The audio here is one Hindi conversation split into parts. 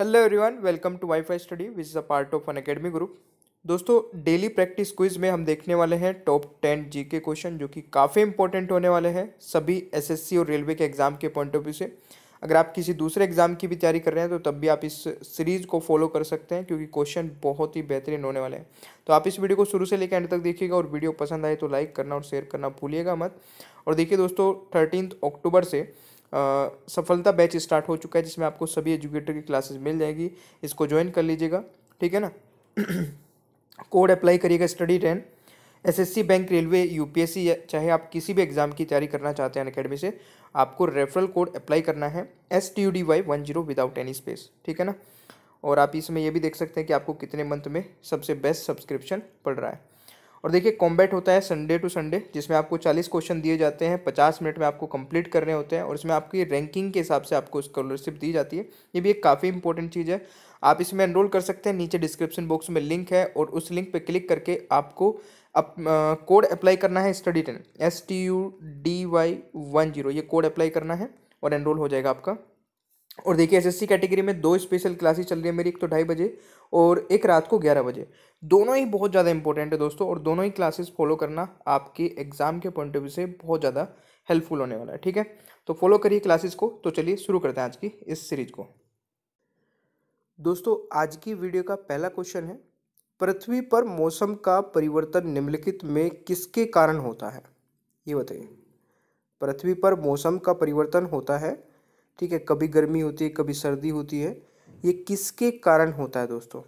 hello everyone welcome to wifi study which is a part of Unacademy group दोस्तों डेली प्रैक्टिस क्विज में हम देखने वाले हैं टॉप टेन जी के क्वेश्चन जो कि काफ़ी इंपॉर्टेंट होने वाले हैं सभी एसएससी और रेलवे के एग्ज़ाम के पॉइंट ऑफ व्यू से अगर आप किसी दूसरे एग्ज़ाम की भी तैयारी कर रहे हैं तो तब भी आप इस सीरीज़ को फॉलो कर सकते हैं क्योंकि क्वेश्चन बहुत ही बेहतरीन होने वाले हैं तो आप इस वीडियो को शुरू से लेकर एंड तक देखिएगा और वीडियो पसंद आए तो लाइक करना और शेयर करना भूलिएगा मत और देखिए दोस्तों थर्टीन अक्टूबर से सफलता बैच स्टार्ट हो चुका है जिसमें आपको सभी एजुकेटर की क्लासेस मिल जाएगी इसको ज्वाइन कर लीजिएगा ठीक है ना कोड अप्लाई करिएगा study ten SSC bank railway UPSC चाहे आप किसी भी एग्ज़ाम की तैयारी करना चाहते हैं अकेडमी से आपको रेफरल कोड अप्लाई करना है S T U D Y one zero without any space ठीक है ना और आप इसमें यह भी देख सकते हैं कि आपको कितने मंथ में सबसे बेस्ट सब्सक्रिप्शन पड़ रहा है और देखिए कॉम्बैट होता है संडे टू संडे जिसमें आपको चालीस क्वेश्चन दिए जाते हैं पचास मिनट में आपको कंप्लीट करने होते हैं और इसमें आपकी रैंकिंग के हिसाब से आपको स्कॉलरशिप दी जाती है ये भी एक काफ़ी इंपॉर्टेंट चीज़ है आप इसमें एनरोल कर सकते हैं नीचे डिस्क्रिप्शन बॉक्स में लिंक है और उस लिंक पर क्लिक करके आपको अप, कोड अप्लाई करना है study ten S T U D Y one zero ये कोड अप्लाई करना है और एनरोल हो जाएगा आपका और देखिए एसएससी कैटेगरी में दो स्पेशल क्लासेस चल रही है मेरी एक तो ढाई बजे और एक रात को ग्यारह बजे दोनों ही बहुत ज़्यादा इंपॉर्टेंट है दोस्तों और दोनों ही क्लासेस फॉलो करना आपके एग्ज़ाम के पॉइंट ऑफ व्यू से बहुत ज़्यादा हेल्पफुल होने वाला है ठीक है तो फॉलो करिए क्लासेस को तो चलिए शुरू करते हैं आज की इस सीरीज को दोस्तों आज की वीडियो का पहला क्वेश्चन है पृथ्वी पर मौसम का परिवर्तन निम्नलिखित में किसके कारण होता है ये बताइए पृथ्वी पर मौसम का परिवर्तन होता है ठीक है कभी गर्मी होती है कभी सर्दी होती है ये किसके कारण होता है दोस्तों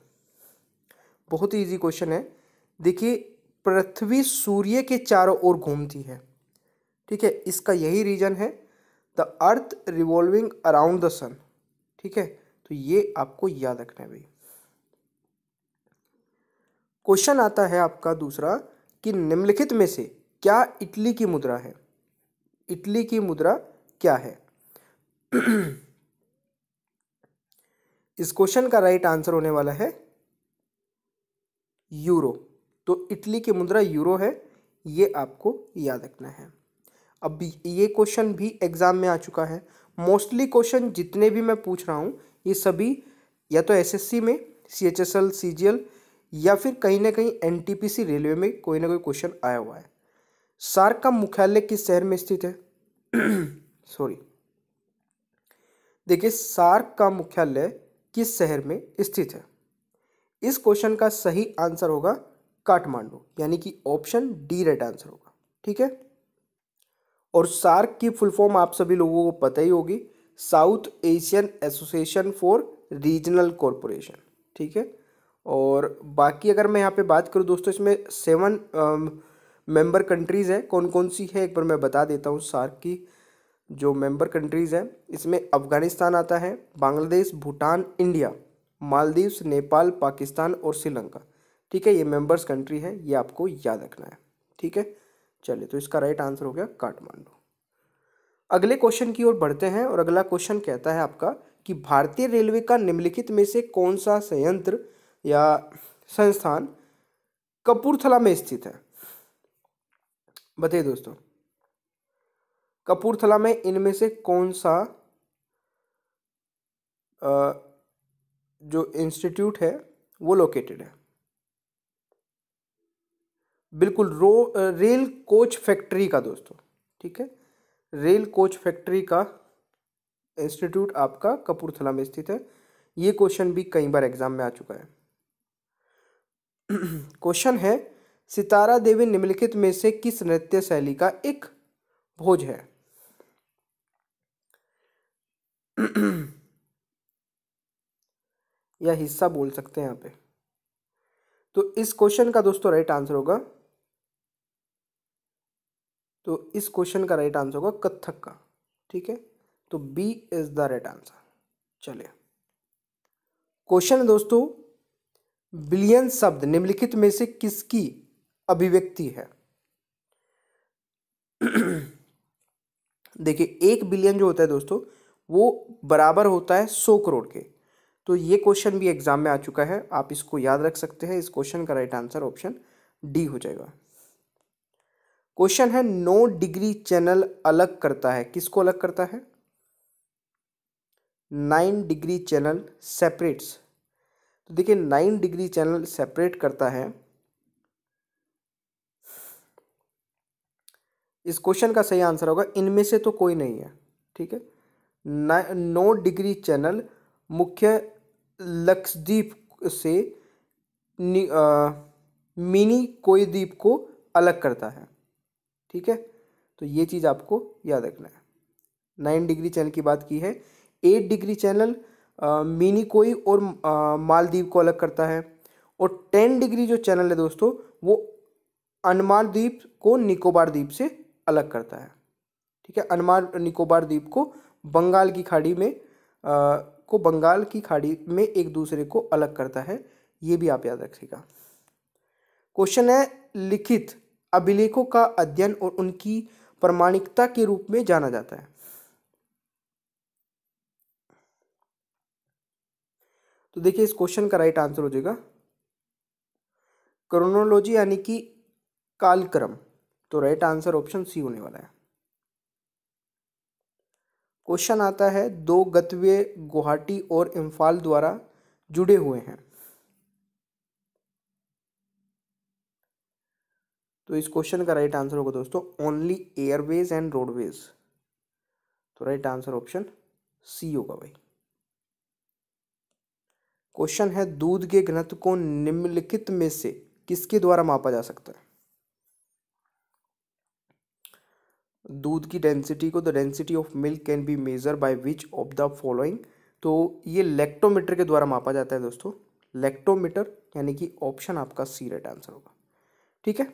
बहुत ही इजी क्वेश्चन है देखिए पृथ्वी सूर्य के चारों ओर घूमती है ठीक है इसका यही रीजन है the earth revolving around the sun ठीक है तो ये आपको याद रखना है भाई क्वेश्चन आता है आपका दूसरा कि निम्नलिखित में से क्या इटली की मुद्रा है इटली की मुद्रा क्या है इस क्वेश्चन का राइट आंसर होने वाला है यूरो तो इटली की मुद्रा यूरो है ये आपको याद रखना है अब ये क्वेश्चन भी एग्ज़ाम में आ चुका है मोस्टली क्वेश्चन जितने भी मैं पूछ रहा हूँ ये सभी या तो एसएससी में C H S L C G L या फिर कहीं ना कहीं N T P C railway में कोई ना कोई क्वेश्चन आया हुआ है सार्क का मुख्यालय किस शहर में स्थित है सॉरी देखिए सार्क का मुख्यालय किस शहर में स्थित है इस क्वेश्चन का सही आंसर होगा काठमांडू यानी कि ऑप्शन डी राइट आंसर होगा ठीक है और सार्क की फुल फॉर्म आप सभी लोगों को पता ही होगी South Asian Association for Regional Corporation ठीक है और बाकी अगर मैं यहाँ पे बात करूँ दोस्तों इसमें सेवन मेंबर कंट्रीज़ हैं कौन कौन सी है एक बार मैं बता देता हूँ सार्क की जो मेंबर कंट्रीज़ हैं इसमें अफ़गानिस्तान आता है बांग्लादेश भूटान इंडिया मालदीव्स नेपाल पाकिस्तान और श्रीलंका ठीक है ये मेंबर्स कंट्री है ये आपको याद रखना है ठीक है चलिए तो इसका राइट आंसर हो गया काठमांडू अगले क्वेश्चन की ओर बढ़ते हैं और अगला क्वेश्चन कहता है आपका कि भारतीय रेलवे का निम्नलिखित में से कौन सा संयंत्र या संस्थान कपूरथला में स्थित है बताइए दोस्तों कपूरथला में इनमें से कौन सा जो इंस्टीट्यूट है वो लोकेटेड है बिल्कुल रो रेल कोच फैक्ट्री का दोस्तों ठीक है रेल कोच फैक्ट्री का इंस्टीट्यूट आपका कपूरथला में स्थित है ये क्वेश्चन भी कई बार एग्जाम में आ चुका है क्वेश्चन है सितारा देवी निम्नलिखित में से किस नृत्य शैली का एक भोज है या हिस्सा बोल सकते हैं यहाँ पे तो इस क्वेश्चन का दोस्तों राइट आंसर होगा तो इस क्वेश्चन का राइट आंसर होगा कथक का ठीक है तो B is the right answer चलिए क्वेश्चन है दोस्तों बिलियन शब्द निम्नलिखित में से किसकी अभिव्यक्ति है देखिए एक बिलियन जो होता है दोस्तों वो बराबर होता है सौ करोड़ के तो ये क्वेश्चन भी एग्जाम में आ चुका है आप इसको याद रख सकते हैं इस क्वेश्चन का राइट आंसर ऑप्शन डी हो जाएगा क्वेश्चन है नो डिग्री चैनल अलग करता है किसको अलग करता है नाइन डिग्री चैनल सेपरेट्स तो देखिए नाइन डिग्री चैनल सेपरेट करता है इस क्वेश्चन का सही आंसर होगा इनमें से तो कोई नहीं है ठीक है नौ डिग्री चैनल मुख्य लक्षद्वीप से आ, मिनी कोई द्वीप को अलग करता है ठीक है तो ये चीज़ आपको याद रखना है नाइन डिग्री चैनल की बात की है एट डिग्री चैनल मिनी कोई और मालदीव को अलग करता है और टेन डिग्री जो चैनल है दोस्तों वो अनमार द्वीप को निकोबार द्वीप से अलग करता है ठीक है अनमार निकोबार द्वीप को बंगाल की खाड़ी में आ, को बंगाल की खाड़ी में एक दूसरे को अलग करता है ये भी आप याद रखिएगा क्वेश्चन है लिखित अभिलेखों का अध्ययन और उनकी प्रमाणिकता के रूप में जाना जाता है तो देखिए इस क्वेश्चन का राइट आंसर हो जाएगा क्रोनोलॉजी यानी कि कालक्रम तो राइट आंसर ऑप्शन सी होने वाला है क्वेश्चन आता है दो गतवे गुवाहाटी और इम्फाल द्वारा जुड़े हुए हैं तो इस क्वेश्चन का राइट आंसर होगा दोस्तों ओनली एयरवेज एंड रोडवेज तो राइट आंसर ऑप्शन सी होगा भाई क्वेश्चन है दूध के घनत्व को निम्नलिखित में से किसके द्वारा मापा जा सकता है दूध की डेंसिटी को the density of milk can be measure by which of the following तो ये लेक्टोमीटर के द्वारा मापा जाता है दोस्तों लेक्टोमीटर यानी कि ऑप्शन आपका सी राइट आंसर होगा ठीक है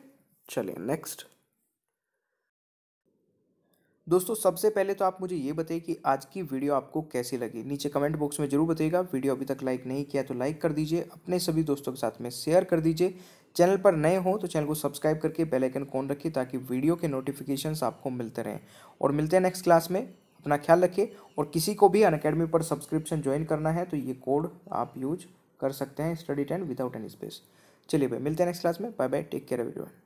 चलिए नेक्स्ट दोस्तों सबसे पहले तो आप मुझे ये बताइए कि आज की वीडियो आपको कैसी लगी नीचे कमेंट बॉक्स में जरूर बताइएगा वीडियो अभी तक लाइक नहीं किया तो लाइक कर दीजिए अपने सभी दोस्तों के साथ में शेयर कर दीजिए चैनल पर नए हो तो चैनल को सब्सक्राइब करके बेल आइकन कौन रखिए ताकि वीडियो के नोटिफिकेशंस आपको मिलते रहें और मिलते हैं नेक्स्ट क्लास में अपना ख्याल रखें और किसी को भी अन अकेडमी पर सब्सक्रिप्शन ज्वाइन करना है तो ये कोड आप यूज कर सकते हैं study ten without any space चलिए भाई मिलते हैं नेक्स्ट क्लास में bye bye take care everyone